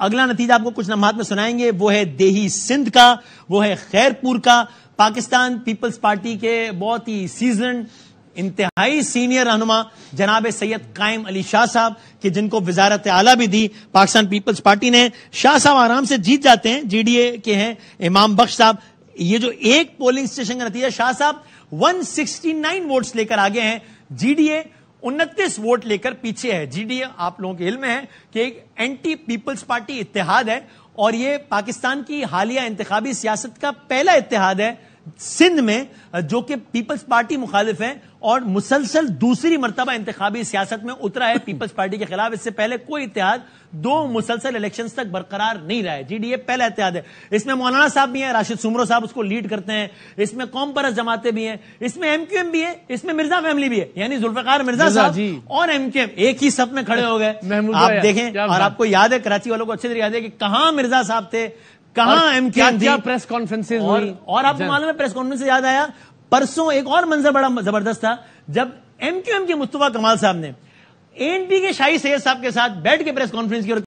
अगला नतीजा आपको कुछ नमात में सुनाएंगे वो है देही सिंध का वो है खैरपुर का पाकिस्तान पीपल्स पार्टी के बहुत ही सीजन इंतहाई सीनियर रहनुमा जनाब सैयद कायम अली शाह साहब के जिनको वजारत आला भी दी पाकिस्तान पीपल्स पार्टी ने शाह साहब आराम से जीत जाते हैं जीडीए के हैं इमाम बख्श साहब ये जो एक पोलिंग स्टेशन का नतीजा शाह साहब 169 वोट्स लेकर आगे हैं जीडीए उनतीस वोट लेकर पीछे है जीडीए आप लोगों के इलम है कि एक एंटी पीपल्स पार्टी इतिहाद है और ये पाकिस्तान की हालिया इंतबी सियासत का पहला इतिहाद है सिंध में जो कि पीपल्स पार्टी मुखालिफ है और मुसलसल दूसरी मरतबा इंतजामी सियासत में उतरा है पीपल्स पार्टी के खिलाफ इससे पहले कोई इतिहाद दो मुसलसल इलेक्शन तक बरकरार नहीं रहा है जी डी ए पहला इतिहाद है इसमें मौलाना साहब भी हैं राशिद सुमरो साहब उसको लीड करते हैं इसमें कौम परस जमाते भी हैं इसमें एमक्यूएम भी है इसमें मिर्जा फैमिली भी है यानी जुल्फकार मिर्जा साहब और एमक्यूएम एक ही सब में खड़े हो गए आप देखें और आपको याद है कराची वालों को अच्छे से याद है कि कहा मिर्जा साहब थे कहा एम क्या, क्या प्रेस कॉन्फ्रेंसेज और, और आपको मालूम है प्रेस कॉन्फ्रेंस से याद आया परसों एक और मंजर बड़ा जबरदस्त था जब एमक्यूएम के मुस्तफा कमाल साहब ने एनपी के शाही सैयद साहब के साथ बैठ के प्रेस कॉन्फ्रेंस की और